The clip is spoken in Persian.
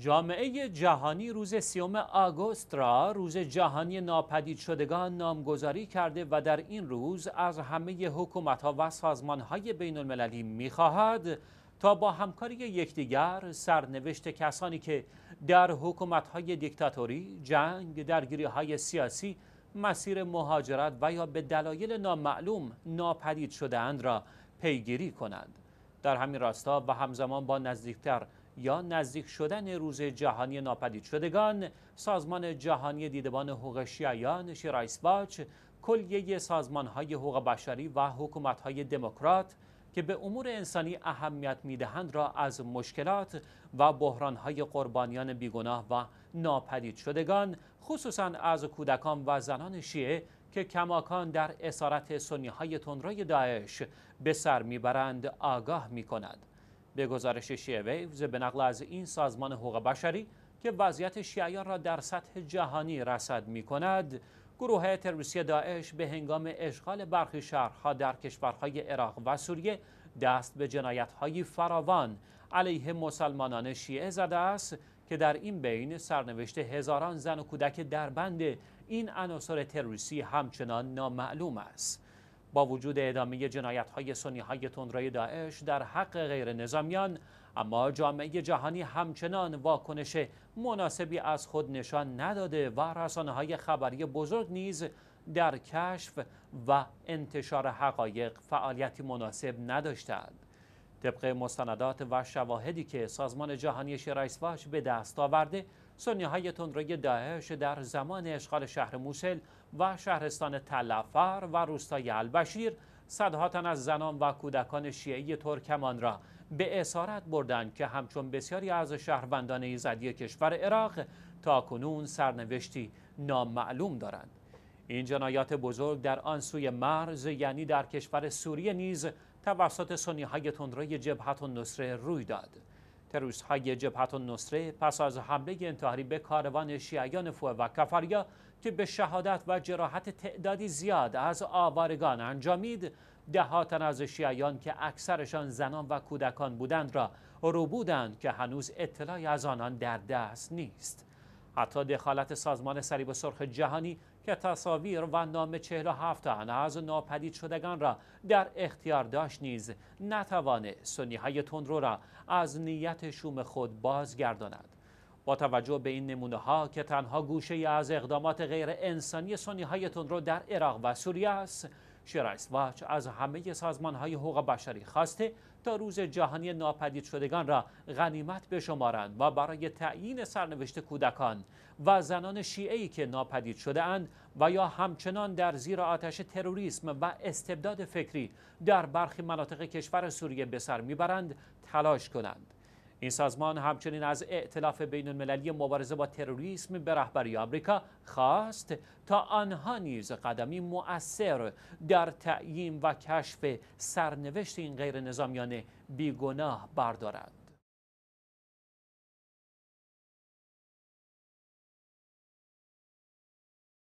جامعه جهانی روز سیوم آگوست را روز جهانی ناپدید شدگان نامگذاری کرده و در این روز از همه حکومت ها و سازمان های بین المللی می تا با همکاری یکدیگر سرنوشت کسانی که در حکومت های دیکتاتوری، جنگ، درگیری های سیاسی، مسیر مهاجرت و یا به دلایل نامعلوم ناپدید شدهاند را پیگیری کنند. در همین راستا و همزمان با نزدیکتر یا نزدیک شدن روز جهانی ناپدید شدگان سازمان جهانی دیدبان حقوق شیعیان شیرایس باچ کلیه سازمان های حقوق بشری و حکومت های دموکرات که به امور انسانی اهمیت میدهند را از مشکلات و بحران های قربانیان بیگناه و ناپدید شدگان خصوصا از کودکان و زنان شیعه که کماکان در اسارت سنی های تندروی داعش به سر میبرند آگاه می به گزارش شیعه ویوز به نقل از این سازمان حقوق بشری که وضعیت شیعیان را در سطح جهانی رصد می کند گروه تروریستی داعش به هنگام اشغال برخی شهرها در کشورهای عراق و سوریه دست به جنایت های فراوان علیه مسلمانان شیعه زده است که در این بین سرنوشت هزاران زن و کودک در بند این عناصر تروریستی همچنان نامعلوم است با وجود ادامه جنایت های سنی های تندروی داعش در حق غیر نظامیان اما جامعه جهانی همچنان واکنش مناسبی از خود نشان نداده و رسانه های خبری بزرگ نیز در کشف و انتشار حقایق فعالیتی مناسب نداشتند. طبق مستندات و شواهدی که سازمان جهانی شرایسواش به دست آورده سنیه های تندروی داعش در زمان اشغال شهر موسل و شهرستان تلفر و روستای البشیر صدها تن از زنان و کودکان شیعی ترکمان را به اسارت بردند که همچون بسیاری از شهروندان ایزدی کشور عراق تا کنون سرنوشتی نامعلوم دارند این جنایات بزرگ در آن سوی مرز یعنی در کشور سوریه نیز توسط سنی های تندروی جبهت و نصره روی داد روزهای جبهت و نصره پس از حمله انتحاری به کاروان شیعیان فوه و کفریا که به شهادت و جراحت تعدادی زیاد از آوارگان انجامید دهاتن از شیعیان که اکثرشان زنان و کودکان بودند را رو بودند که هنوز اطلاعی از آنان در دست نیست حتی دخالت سازمان سریب سرخ جهانی که تصاویر و نام 47 تن از ناپدید شدگان را در اختیار داشت نیز نتوانه سنی های را از نیت شوم خود بازگرداند با توجه به این نمونه ها که تنها گوشه از اقدامات غیر انسانی سنی های تندرو در عراق و سوریه است است واچ از همه سازمان های حقوق بشری خواسته تا روز جهانی ناپدید شدگان را غنیمت بشمارند و برای تعیین سرنوشت کودکان و زنان ای که ناپدید شده اند و یا همچنان در زیر آتش تروریسم و استبداد فکری در برخی مناطق کشور سوریه به سر میبرند تلاش کنند این سازمان همچنین از ائتلاف بین المللی مبارزه با تروریسم به رهبری آمریکا خواست تا آنها نیز قدمی مؤثر در تعیین و کشف سرنوشت این غیر نظامیان بیگناه بردارند.